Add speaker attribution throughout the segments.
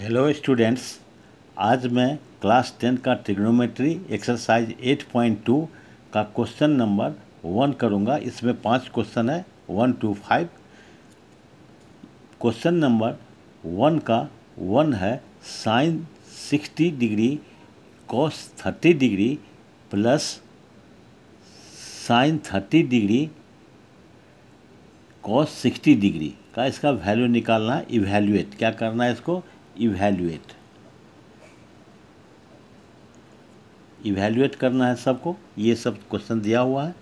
Speaker 1: Hello students आज मैं class ten का trigonometry exercise eight point two का क्वेश्चन नंबर वन करूँगा इसमें पांच क्वेश्चन है one two five question number one का वन है sine sixty degree cos thirty degree plus sine thirty degree cos sixty degree का इसका वैल्यू निकालना है इवेल्युएट क्या करना है इसको इवेल्युएट इवेल्युएट करना है सबको ये सब क्वेश्चन दिया हुआ है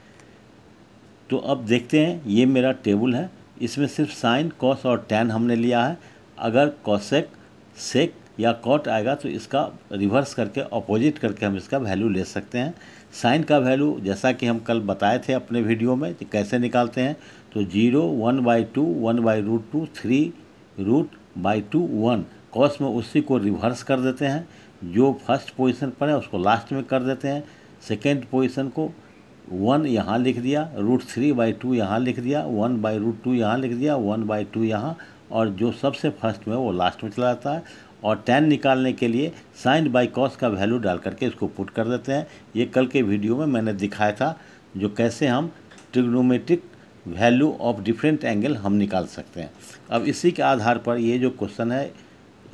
Speaker 1: तो अब देखते हैं ये मेरा टेबल है इसमें सिर्फ साइन कॉस और टेन हमने लिया है अगर कॉसेक सेक या कॉट आएगा तो इसका रिवर्स करके अपोजिट करके हम इसका वैल्यू ले सकते हैं साइन का वैल्यू जैसा कि हम कल बताए थे अपने वीडियो में कि कैसे निकालते हैं तो zero one by two one by root two three root by two one first में उसी को रिवर्स कर देते हैं जो फर्स्ट पोजीशन पर है उसको लास्ट में कर देते हैं सेकेंड पोजिशन को वन यहाँ लिख दिया रूट थ्री बाई टू यहाँ लिख दिया वन बाई रूट टू यहाँ लिख दिया वन बाई टू यहाँ और जो सबसे फर्स्ट में वो लास्ट में चला जाता है और टेन निकालने के लिए साइन बाई कॉस का वैल्यू डाल करके इसको पुट कर देते हैं ये कल के वीडियो में मैंने दिखाया था जो कैसे हम trigonometric value of different angle हम निकाल सकते हैं अब इसी के आधार पर ये जो क्वेश्चन है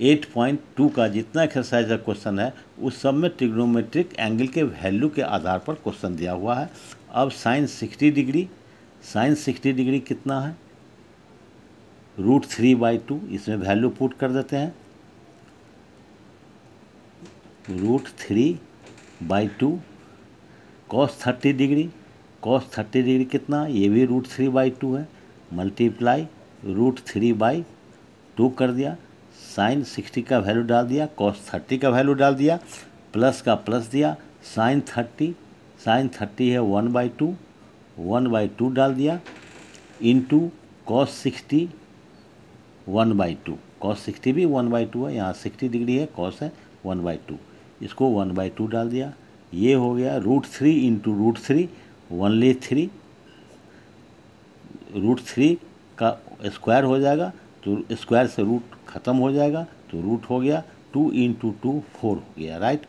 Speaker 1: एट पॉइंट टू का जितना एक्सरसाइज का क्वेश्चन है उस सब में ट्रिग्नोमेट्रिक एंगल के वैल्यू के आधार पर क्वेश्चन दिया हुआ है अब sine sixty degree sine sixty degree कितना है रूट थ्री बाई टू इसमें वैल्यू पुट कर देते हैं root three by two cos thirty degree cos thirty degree कितना ये भी रूट थ्री बाई टू है multiply root three by two कर दिया साइन सिक्सटी का वैल्यू डाल दिया कॉस थर्टी का वैल्यू डाल दिया प्लस का प्लस दिया साइन थर्टी साइन थर्टी है one by two one by two डाल दिया into cos sixty one by two cos sixty भी वन बाई टू है यहाँ सिक्सटी डिग्री है कॉस है वन बाई टू इसको वन बाई टू डाल दिया ये हो गया root three into root three only three root three का स्क्वायर हो जाएगा तो स्क्वायर से रूट ख़त्म हो जाएगा तो रूट हो गया टू इंटू टू फोर हो गया राइट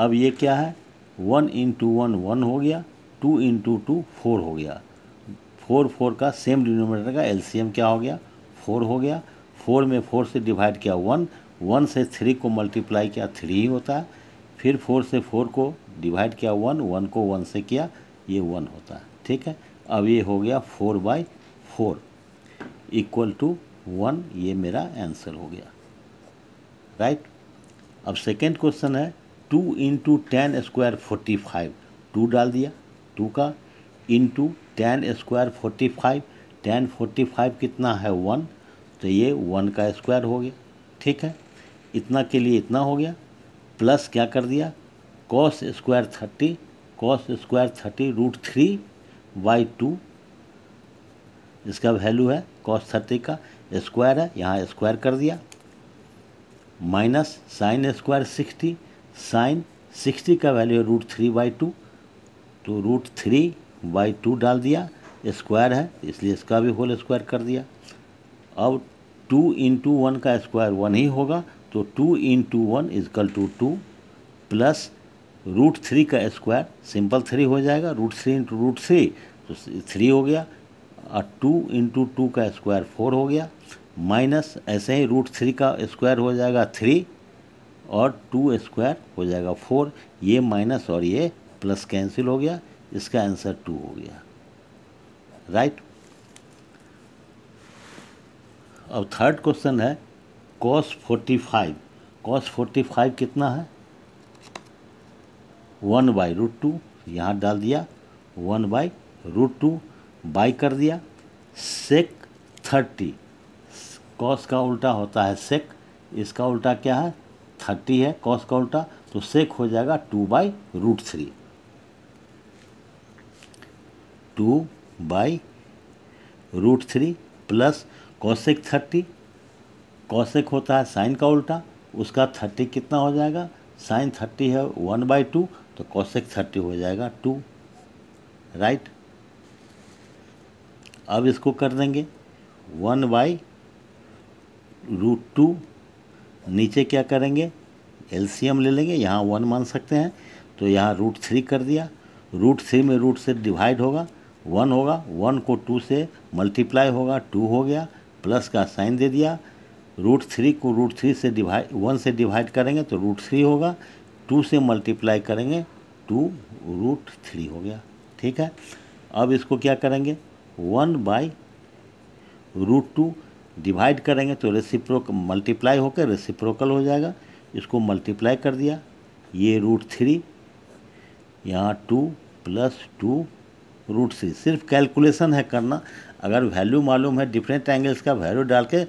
Speaker 1: अब ये क्या है वन इंटू वन वन हो गया टू इंटू टू फोर हो गया फोर फोर का सेम डिनोमिनेटर का एलसीएम क्या हो गया फोर हो गया फोर में फोर से डिवाइड किया वन वन से थ्री को मल्टीप्लाई किया थ्री ही होता है फिर फोर से फोर को डिवाइड किया वन वन को वन से किया ये वन होता है ठीक है अब ये हो गया four by four equal to one ये मेरा आंसर हो गया राइट right? अब सेकेंड क्वेश्चन है two into tan square forty five two डाल दिया टू का into tan square forty five tan forty five कितना है वन तो ये वन का स्क्वायर हो गया ठीक है इतना के लिए इतना हो गया प्लस क्या कर दिया cos square thirty cos square thirty root three by two इसका वैल्यू है कॉस थर्टी का स्क्वायर है यहाँ स्क्वायर कर दिया minus sine square sixty sine sixty का वैल्यू है रूट थ्री बाई टू तो रूट थ्री बाई टू डाल दिया स्क्वायर है इसलिए इसका भी होल स्क्वायर कर दिया अब टू इंटू वन का स्क्वायर वन ही होगा तो two into one equal two two plus root three का स्क्वायर सिंपल थ्री हो जाएगा root three into root three तो थ्री हो गया टू इंटू टू का स्क्वायर फोर हो गया माइनस ऐसे ही रूट थ्री का स्क्वायर हो जाएगा थ्री और टू स्क्वायर हो जाएगा फोर ये माइनस और ये प्लस कैंसिल हो गया इसका आंसर टू हो गया राइट अब थर्ड क्वेश्चन है cos forty five cos forty five कितना है वन बाई रूट टू यहाँ डाल दिया one by root two by कर दिया सेक थर्टी कॉस का उल्टा होता है सेक इसका उल्टा क्या है थर्टी है कॉस का उल्टा तो सेक हो जाएगा two by root three two by root three plus cosec thirty cosec होता है साइन का उल्टा उसका थर्टी कितना हो जाएगा साइन थर्टी है वन बाई टू तो कौशिक थर्टी हो जाएगा टू राइट अब इसको कर देंगे वन बाई रूट टू नीचे क्या करेंगे एलसीएम ले लेंगे यहाँ वन मान सकते हैं तो यहाँ रूट थ्री कर दिया रूट थ्री में रूट से डिवाइड होगा वन होगा वन को टू से मल्टीप्लाई होगा टू हो गया प्लस का साइन दे दिया रूट थ्री को रूट थ्री से डिवाइड वन से डिवाइड करेंगे तो रूट थ्री होगा टू से मल्टीप्लाई करेंगे टू रूट थ्री हो गया ठीक है अब इसको क्या करेंगे one by root two divide करेंगे तो रेसिप्रोक मल्टीप्लाई होकर रेसिप्रोकल हो जाएगा इसको मल्टीप्लाई कर दिया ये रूट थ्री यहाँ two plus two root three सिर्फ कैलकुलेशन है करना अगर वैल्यू मालूम है डिफरेंट एंगल्स का वैल्यू डाल के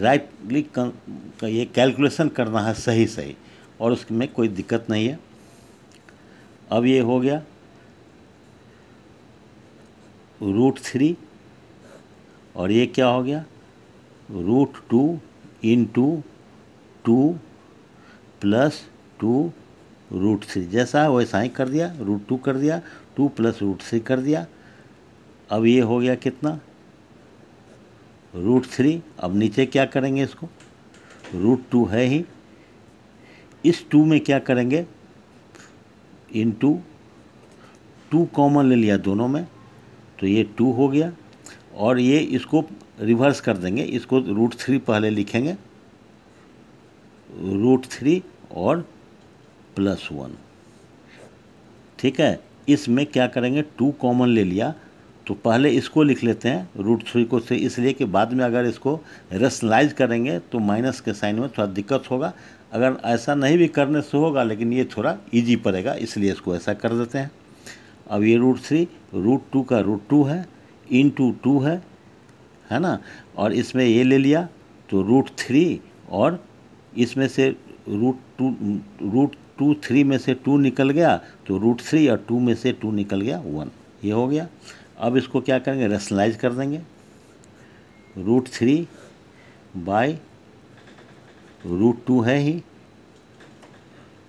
Speaker 1: राइट क्लिक ये कैलकुलेशन करना है सही सही और उसमें कोई दिक्कत नहीं है अब ये हो गया रूट थ्री और ये क्या हो गया root two into two plus two root three जैसा है वैसा ही कर दिया रूट टू कर दिया टू प्लस रूट थ्री कर दिया अब ये हो गया कितना रूट थ्री अब नीचे क्या करेंगे इसको रूट टू है ही इस टू में क्या करेंगे इन टू टू कॉमन ले लिया दोनों में तो ये टू हो गया और ये इसको रिवर्स कर देंगे इसको रूट थ्री पहले लिखेंगे रूट थ्री और प्लस वन ठीक है इसमें क्या करेंगे टू कॉमन ले लिया तो पहले इसको लिख लेते हैं रूट थ्री को से इसलिए कि बाद में अगर इसको रेशनलाइज करेंगे तो माइनस के साइन में थोड़ा दिक्कत होगा अगर ऐसा नहीं भी करने से होगा लेकिन ये थोड़ा इजी पड़ेगा इसलिए इसको ऐसा कर देते हैं अब ये रूट थ्री रूट टू का रूट टू है इन टू टू है है ना और इसमें ये ले लिया तो रूट थ्री और इसमें से root two root two three में से टू निकल गया तो रूट थ्री और टू में से टू निकल गया वन ये हो गया अब इसको क्या करेंगे रेशनलाइज कर देंगे root three by root two है ही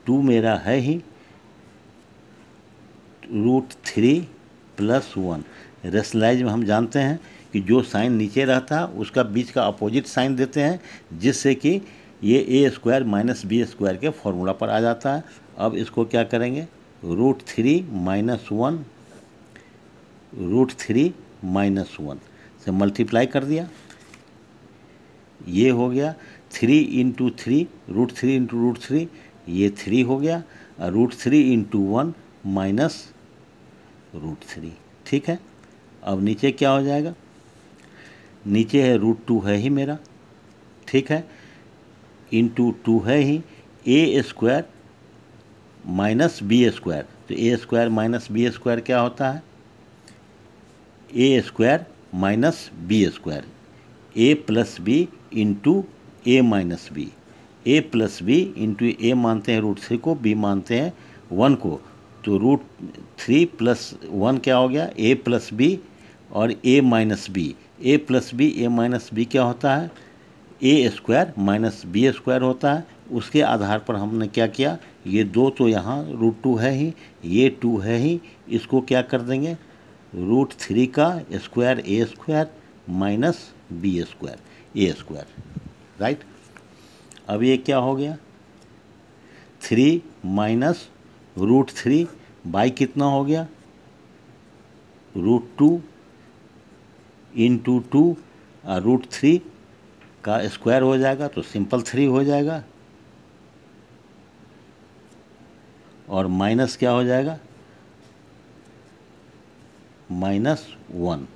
Speaker 1: टू मेरा है ही root three plus one rationalise में हम जानते हैं कि जो साइन नीचे रहता है उसका बीच का अपोजिट साइन देते हैं जिससे कि ये A square minus B square के फॉर्मूला पर आ जाता है अब इसको क्या करेंगे root three minus one root three minus one से मल्टीप्लाई कर दिया ये हो गया three into three root three into root three ये थ्री हो गया root three into one minus root three ठीक है अब नीचे क्या हो जाएगा नीचे है रूट टू है ही मेरा ठीक है इंटू टू है ही A square minus B square तो A square minus B square क्या होता है A square minus B square A plus B into A minus B A plus B into A मानते हैं रूट थ्री को B मानते हैं वन को तो रूट थ्री प्लस वन क्या हो गया ए प्लस बी और A minus B A plus B A minus B क्या होता है A square minus B square होता है उसके आधार पर हमने क्या किया ये दो तो यहाँ रूट टू है ही ये टू है ही इसको क्या कर देंगे रूट थ्री का square A square minus B square A square right अब ये क्या हो गया three minus root three by कितना हो गया root two into two root three का स्क्वायर हो जाएगा तो सिंपल थ्री हो जाएगा और माइनस क्या हो जाएगा माइनस वन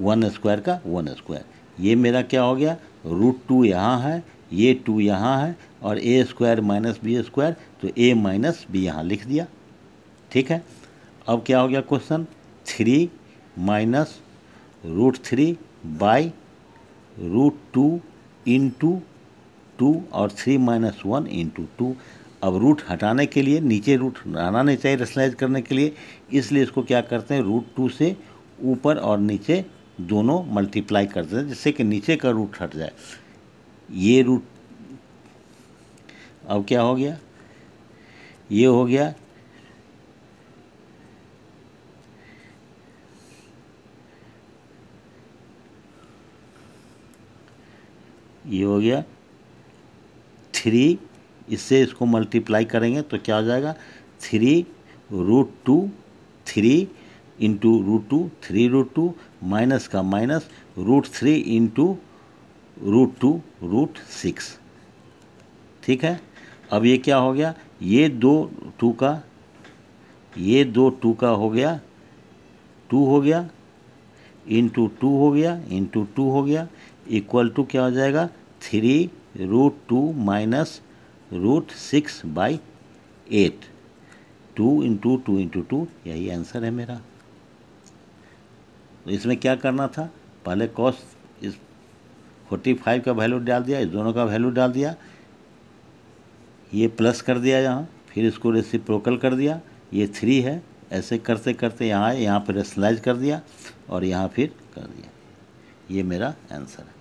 Speaker 1: वन स्क्वायर का वन स्क्वायर ये मेरा क्या हो गया रूट टू यहाँ है ये टू यहाँ है और A square minus B square तो ए माइनस बी यहाँ लिख दिया ठीक है अब क्या हो गया question three minus root three by root two into two और three minus one into two अब रूट हटाने के लिए नीचे रूट आना नहीं चाहिए रेशनलाइज करने के लिए इसलिए इसको क्या करते हैं रूट टू से ऊपर और नीचे दोनों मल्टीप्लाई कर देते हैं जिससे कि नीचे का रूट हट जाए ये रूट अब क्या हो गया ये हो गया ये हो गया थ्री इससे इसको मल्टीप्लाई करेंगे तो क्या हो जाएगा three root two three into root two three root two minus का minus root three into root two root six ठीक है अब ये क्या हो गया ये दो टू का ये दो टू का हो गया टू हो गया इंटू टू हो गया इंटू टू हो गया इक्वल टू क्या हो जाएगा three root two minus root six by eight two into two into two यही आंसर है मेरा इसमें क्या करना था पहले कॉस्ट इस फोर्टी फाइव का वैल्यू डाल दिया इस दोनों का वैल्यू डाल दिया ये प्लस कर दिया यहाँ फिर इसको रेसिप्रोकल कर दिया ये थ्री है ऐसे करते करते यहाँ यहाँ पर रेसनलाइज कर दिया और यहाँ फिर कर दिया ये मेरा आंसर है